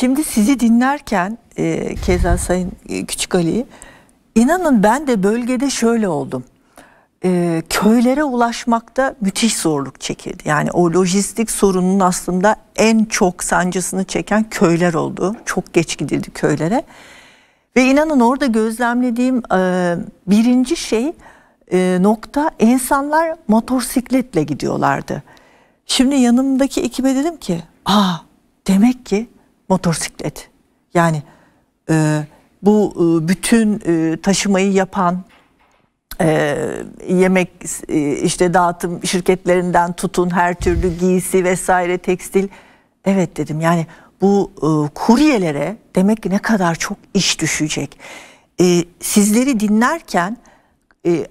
Şimdi sizi dinlerken e, keza Sayın e, Küçük Ali inanın ben de bölgede şöyle oldum. E, köylere ulaşmakta müthiş zorluk çekildi. Yani o lojistik sorunun aslında en çok sancısını çeken köyler oldu. Çok geç gidildi köylere. Ve inanın orada gözlemlediğim e, birinci şey e, nokta insanlar motosikletle gidiyorlardı. Şimdi yanımdaki ekibe dedim ki aa demek ki motosiklet. Yani e, bu e, bütün e, taşımayı yapan e, yemek e, işte dağıtım şirketlerinden tutun her türlü giysi vesaire tekstil. Evet dedim yani bu e, kuryelere demek ki ne kadar çok iş düşecek. E, sizleri dinlerken e,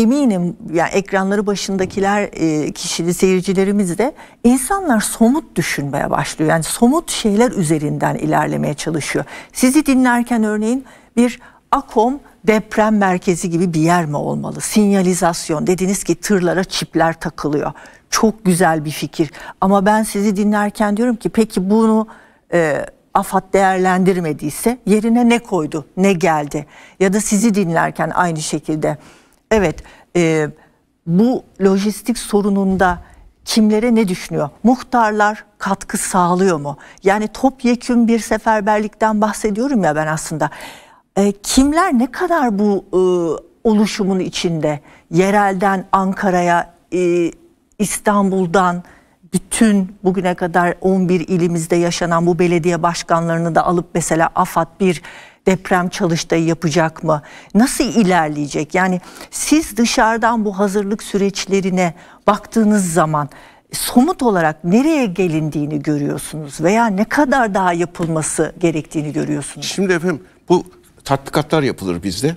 eminim yani ekranları başındakiler e, kişili seyircilerimiz de insanlar somut düşünmeye başlıyor. Yani somut şeyler üzerinden ilerlemeye çalışıyor. Sizi dinlerken örneğin bir Akom deprem merkezi gibi bir yer mi olmalı? Sinyalizasyon dediniz ki tırlara çipler takılıyor. Çok güzel bir fikir ama ben sizi dinlerken diyorum ki peki bunu e, AFAD değerlendirmediyse yerine ne koydu, ne geldi? Ya da sizi dinlerken aynı şekilde Evet. E, bu lojistik sorununda kimlere ne düşünüyor? Muhtarlar katkı sağlıyor mu? Yani topyekün bir seferberlikten bahsediyorum ya ben aslında. E, kimler ne kadar bu e, oluşumun içinde? Yerelden Ankara'ya, e, İstanbul'dan bütün bugüne kadar 11 ilimizde yaşanan bu belediye başkanlarını da alıp mesela AFAD bir deprem çalıştayı yapacak mı? Nasıl ilerleyecek? Yani siz dışarıdan bu hazırlık süreçlerine baktığınız zaman somut olarak nereye gelindiğini görüyorsunuz veya ne kadar daha yapılması gerektiğini görüyorsunuz? Şimdi efendim bu tatbikatlar yapılır bizde.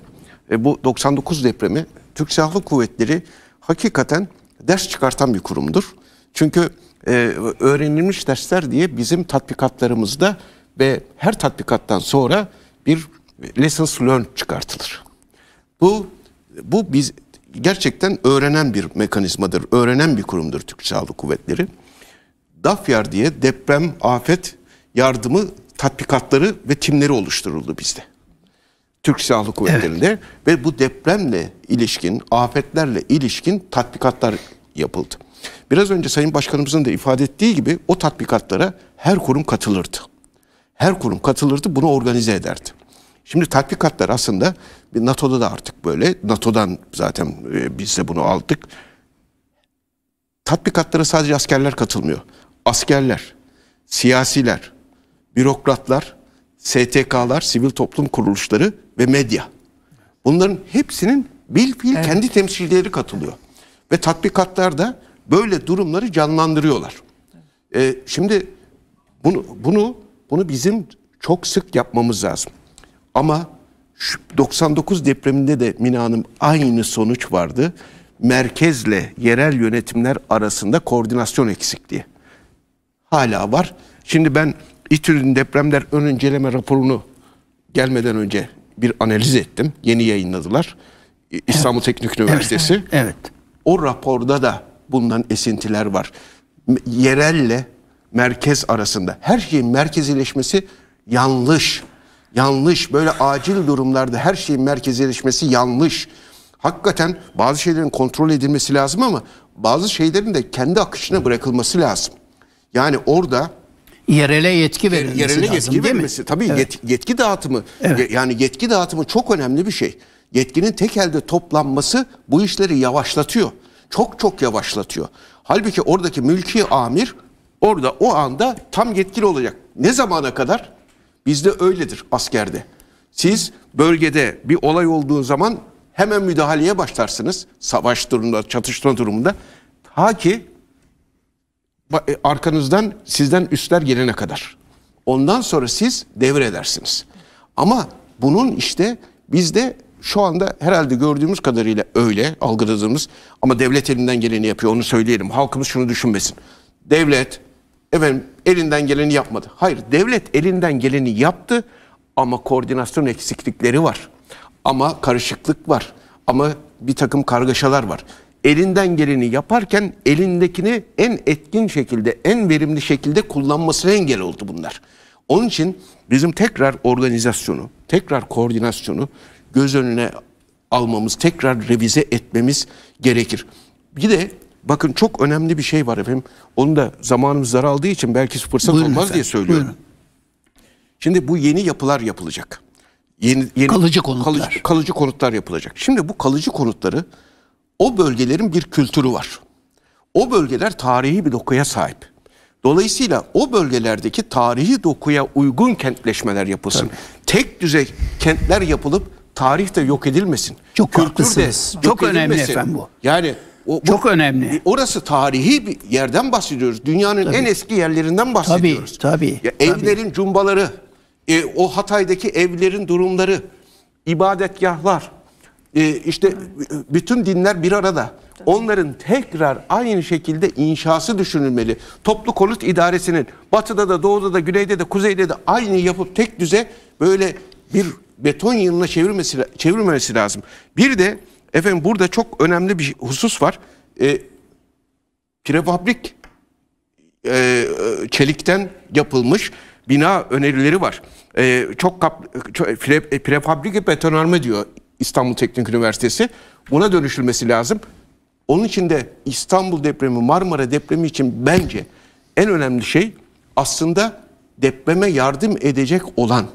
E, bu 99 depremi Türk Silahlı Kuvvetleri hakikaten ders çıkartan bir kurumdur. Çünkü e, öğrenilmiş dersler diye bizim tatbikatlarımızda ve her tatbikattan sonra bir lessons learned çıkartılır. Bu bu biz gerçekten öğrenen bir mekanizmadır, öğrenen bir kurumdur Türk Silahlı Kuvvetleri. DAFYAR diye deprem, afet yardımı tatbikatları ve timleri oluşturuldu bizde. Türk Silahlı Kuvvetleri'nde evet. ve bu depremle ilişkin, afetlerle ilişkin tatbikatlar yapıldı. Biraz önce Sayın Başkanımızın da ifade ettiği gibi o tatbikatlara her kurum katılırdı her kurum katılırdı, bunu organize ederdi. Şimdi tatbikatlar aslında NATO'da da artık böyle. NATO'dan zaten e, biz de bunu aldık. Tatbikatlara sadece askerler katılmıyor. Askerler, siyasiler, bürokratlar, STK'lar, sivil toplum kuruluşları ve medya. Bunların hepsinin bilfiil evet. kendi temsilcileri katılıyor. Ve tatbikatlar da böyle durumları canlandırıyorlar. Ee, şimdi bunu, bunu bunu bizim çok sık yapmamız lazım. Ama 99 depreminde de Mina Hanım aynı sonuç vardı. Merkezle yerel yönetimler arasında koordinasyon eksikliği. Hala var. Şimdi ben İTÜ'nün depremler ön inceleme raporunu gelmeden önce bir analiz ettim. Yeni yayınladılar. İstanbul evet. Teknik Üniversitesi. Evet. evet. O raporda da bundan esintiler var. Yerelle merkez arasında. Her şeyin merkezileşmesi yanlış. Yanlış. Böyle acil durumlarda her şeyin merkezileşmesi yanlış. Hakikaten bazı şeylerin kontrol edilmesi lazım ama bazı şeylerin de kendi akışına bırakılması lazım. Yani orada yerele yetki verilmesi yerele lazım, yetki verilmesi. Mi? Tabii evet. yet, yetki dağıtımı evet. yani yetki dağıtımı çok önemli bir şey. Yetkinin tek elde toplanması bu işleri yavaşlatıyor. Çok çok yavaşlatıyor. Halbuki oradaki mülki amir Orada o anda tam yetkili olacak. Ne zamana kadar? Bizde öyledir askerde. Siz bölgede bir olay olduğu zaman hemen müdahaleye başlarsınız. Savaş durumunda, çatışma durumunda. Ta ki e, arkanızdan sizden üstler gelene kadar. Ondan sonra siz devredersiniz. Ama bunun işte bizde şu anda herhalde gördüğümüz kadarıyla öyle algıladığımız ama devlet elinden geleni yapıyor onu söyleyelim. Halkımız şunu düşünmesin. Devlet efendim elinden geleni yapmadı. Hayır devlet elinden geleni yaptı ama koordinasyon eksiklikleri var. Ama karışıklık var. Ama bir takım kargaşalar var. Elinden geleni yaparken elindekini en etkin şekilde, en verimli şekilde kullanmasına engel oldu bunlar. Onun için bizim tekrar organizasyonu, tekrar koordinasyonu göz önüne almamız, tekrar revize etmemiz gerekir. Bir de Bakın çok önemli bir şey var efendim. Onu da zamanımız daraldığı için belki fırsat Buyurun olmaz efendim. diye söylüyorum. Buyurun. Şimdi bu yeni yapılar yapılacak. Yeni, yeni kalıcı konutlar. Kalıcı, kalıcı konutlar yapılacak. Şimdi bu kalıcı konutları o bölgelerin bir kültürü var. O bölgeler tarihi bir dokuya sahip. Dolayısıyla o bölgelerdeki tarihi dokuya uygun kentleşmeler yapılsın. Tabii. Tek düzey kentler yapılıp tarih de yok edilmesin. Çok Kültür haklısınız. Çok önemli efendim bu. Yani o, bu, Çok önemli. Orası tarihi bir yerden bahsediyoruz. Dünyanın tabii. en eski yerlerinden bahsediyoruz. Tabii, tabii. Ya, tabii. evlerin cumbaları, e, o Hatay'daki evlerin durumları, ibadetgahlar, e, işte bütün dinler bir arada. Onların tekrar aynı şekilde inşası düşünülmeli. Toplu konut idaresinin batıda da doğuda da güneyde de kuzeyde de aynı yapıp tek düze böyle bir beton yığınına çevirmesi, çevirmemesi lazım. Bir de Efendim burada çok önemli bir husus var. E, prefabrik e, çelikten yapılmış bina önerileri var. E, çok, kap, pre, e, prefabrik betonarme diyor İstanbul Teknik Üniversitesi. Buna dönüşülmesi lazım. Onun için de İstanbul depremi, Marmara depremi için bence en önemli şey aslında depreme yardım edecek olan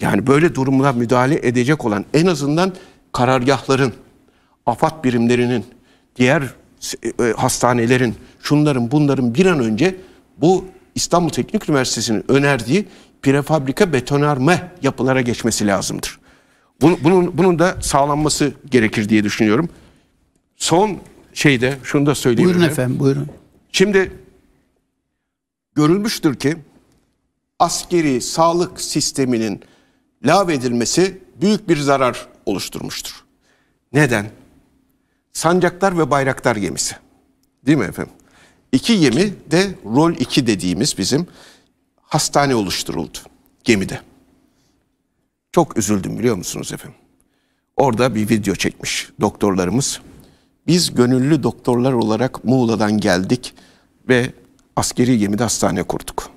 yani böyle durumlara müdahale edecek olan en azından karargahların afat birimlerinin, diğer e, e, hastanelerin, şunların bunların bir an önce bu İstanbul Teknik Üniversitesi'nin önerdiği prefabrika betonarme yapılara geçmesi lazımdır. Bunun, bunun, da sağlanması gerekir diye düşünüyorum. Son şeyde şunu da söyleyeyim. Buyurun efendim buyurun. Şimdi görülmüştür ki askeri sağlık sisteminin lağvedilmesi büyük bir zarar oluşturmuştur. Neden? Sancaktar ve Bayraktar gemisi. Değil mi efendim? İki gemi de rol 2 dediğimiz bizim hastane oluşturuldu gemide. Çok üzüldüm biliyor musunuz efendim? Orada bir video çekmiş doktorlarımız. Biz gönüllü doktorlar olarak Muğla'dan geldik ve askeri gemide hastane kurduk.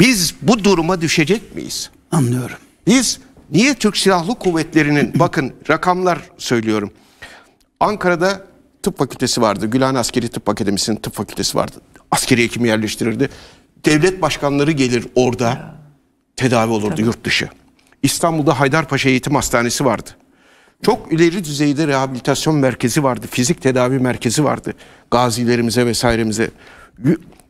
Biz bu duruma düşecek miyiz? Anlıyorum. Biz niye Türk Silahlı Kuvvetleri'nin bakın rakamlar söylüyorum Ankara'da tıp fakültesi vardı. Gülhane Askeri Tıp Akademisi'nin tıp fakültesi vardı. Askeri hekimi yerleştirirdi. Devlet başkanları gelir orada tedavi olurdu Tabii. yurt dışı. İstanbul'da Haydarpaşa Eğitim Hastanesi vardı. Çok ileri düzeyde rehabilitasyon merkezi vardı. Fizik tedavi merkezi vardı. Gazilerimize vesairemize.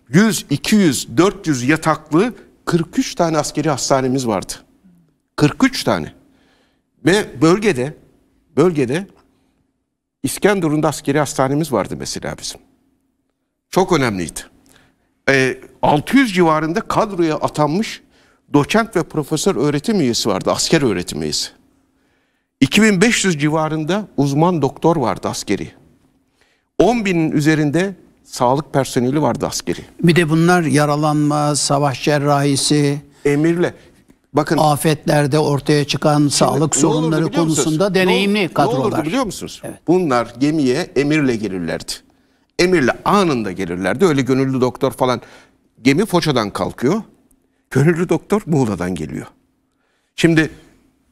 100, 200, 400 yataklı 43 tane askeri hastanemiz vardı. 43 tane. Ve bölgede bölgede İskenderun'da askeri hastanemiz vardı mesela bizim. Çok önemliydi. E, 600 civarında kadroya atanmış doçent ve profesör öğretim üyesi vardı, asker öğretim üyesi. 2500 civarında uzman doktor vardı askeri. 10 binin üzerinde sağlık personeli vardı askeri. Bir de bunlar yaralanma, savaş cerrahisi. Emirle. Bakın afetlerde ortaya çıkan şimdi, sağlık sorunları konusunda deneyimli ne, kadrolar. Ne olurdu biliyor musunuz? Evet. Bunlar gemiye emirle gelirlerdi. Emirle anında gelirlerdi. Öyle gönüllü doktor falan. Gemi Foça'dan kalkıyor. Gönüllü doktor Muğla'dan geliyor. Şimdi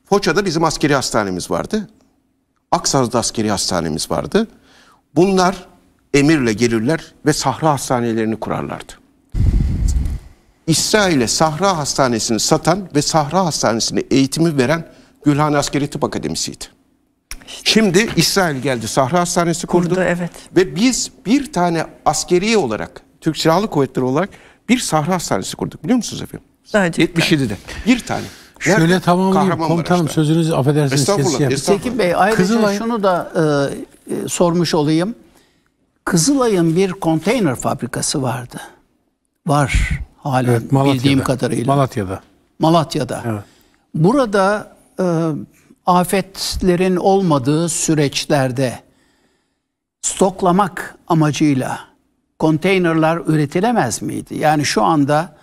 Foça'da bizim askeri hastanemiz vardı. Aksaz'da askeri hastanemiz vardı. Bunlar emirle gelirler ve sahra hastanelerini kurarlardı. İsrail'e Sahra Hastanesi'ni satan ve Sahra Hastanesi'ne eğitimi veren Gülhan Askeri Tıp Akademisi'ydi. Şimdi İsrail geldi Sahra Hastanesi kurdu. kurdu evet. Ve biz bir tane askeri olarak Türk Silahlı Kuvvetleri olarak bir Sahra Hastanesi kurduk biliyor musunuz efendim? Sadece 77'de. Bir tane. Nerede? Şöyle tamamlayayım komutanım sözünüzü affedersiniz. Estağfurullah. estağfurullah. Tekin Bey ayrıca Kızılay... şunu da e, e, sormuş olayım. Kızılay'ın bir konteyner fabrikası vardı. Var halen evet, bildiğim kadarıyla. Malatya'da. Malatya'da. Evet. Burada e, afetlerin olmadığı süreçlerde stoklamak amacıyla konteynerlar üretilemez miydi? Yani şu anda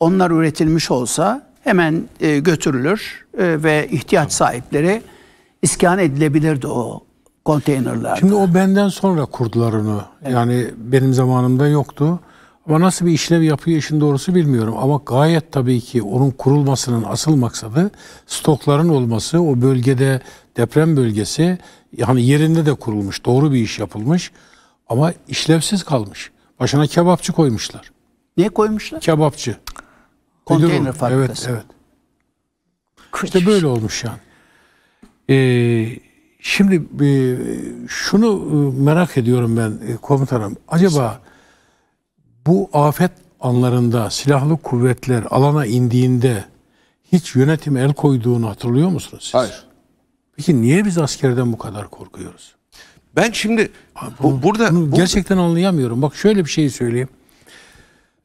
onlar üretilmiş olsa hemen e, götürülür e, ve ihtiyaç sahipleri iskan edilebilirdi o konteynerlarda. Şimdi o benden sonra kurdular onu. Evet. Yani benim zamanımda yoktu. Ama nasıl bir işlev yapıyor işin doğrusu bilmiyorum. Ama gayet tabii ki onun kurulmasının asıl maksadı stokların olması. O bölgede deprem bölgesi yani yerinde de kurulmuş. Doğru bir iş yapılmış. Ama işlevsiz kalmış. Başına kebapçı koymuşlar. Ne koymuşlar? Kebapçı. Konteyner Müdür, fabrikası. Evet, evet. İşte böyle olmuş yani. Ee, şimdi e, şunu e, merak ediyorum ben e, komutanım. Acaba bu afet anlarında silahlı kuvvetler alana indiğinde hiç yönetim el koyduğunu hatırlıyor musunuz siz? Hayır. Peki niye biz askerden bu kadar korkuyoruz? Ben şimdi Abi, bu, burada bunu bu, gerçekten anlayamıyorum. Bak şöyle bir şey söyleyeyim.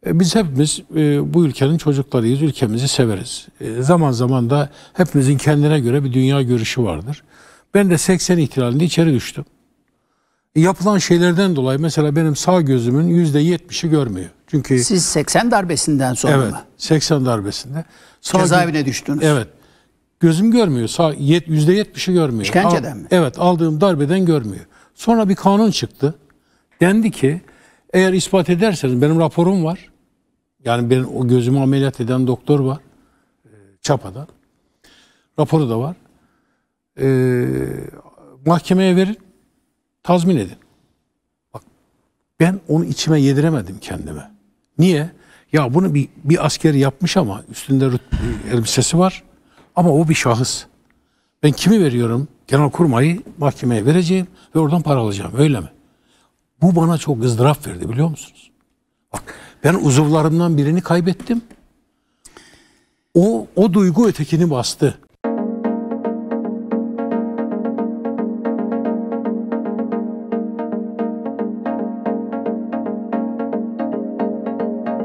E, biz hepimiz e, bu ülkenin çocuklarıyız, ülkemizi severiz. E, zaman zaman da hepimizin kendine göre bir dünya görüşü vardır. Ben de 80 ihtilalinde içeri düştüm yapılan şeylerden dolayı mesela benim sağ gözümün yüzde yetmişi görmüyor. Çünkü Siz 80 darbesinden sonra evet, mı? 80 darbesinde. Sağ Cezaevine düştünüz. Evet. Gözüm görmüyor. Sağ yet, %70'i görmüyor. İşkenceden Al, mi? Evet. Aldığım darbeden görmüyor. Sonra bir kanun çıktı. Dendi ki eğer ispat ederseniz benim raporum var. Yani benim o gözümü ameliyat eden doktor var. E, Çapa'da, Raporu da var. Ee, mahkemeye verin. Tazmin edin. Bak ben onu içime yediremedim kendime. Niye? Ya bunu bir, bir asker yapmış ama üstünde elbisesi var. Ama o bir şahıs. Ben kimi veriyorum? Genel kurmayı mahkemeye vereceğim ve oradan para alacağım. Öyle mi? Bu bana çok ızdıraf verdi biliyor musunuz? Bak ben uzuvlarımdan birini kaybettim. O, o duygu ötekini bastı.